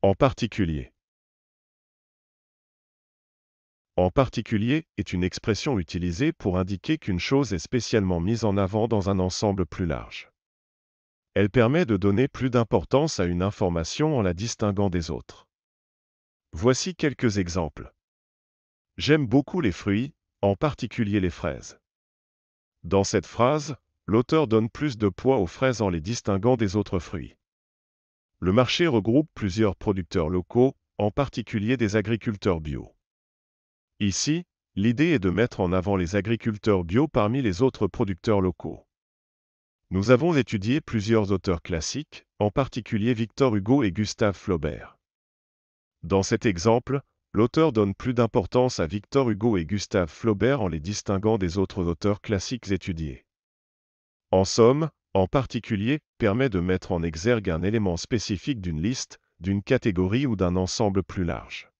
En particulier. En particulier est une expression utilisée pour indiquer qu'une chose est spécialement mise en avant dans un ensemble plus large. Elle permet de donner plus d'importance à une information en la distinguant des autres. Voici quelques exemples. J'aime beaucoup les fruits, en particulier les fraises. Dans cette phrase, l'auteur donne plus de poids aux fraises en les distinguant des autres fruits. Le marché regroupe plusieurs producteurs locaux, en particulier des agriculteurs bio. Ici, l'idée est de mettre en avant les agriculteurs bio parmi les autres producteurs locaux. Nous avons étudié plusieurs auteurs classiques, en particulier Victor Hugo et Gustave Flaubert. Dans cet exemple, l'auteur donne plus d'importance à Victor Hugo et Gustave Flaubert en les distinguant des autres auteurs classiques étudiés. En somme, en particulier, permet de mettre en exergue un élément spécifique d'une liste, d'une catégorie ou d'un ensemble plus large.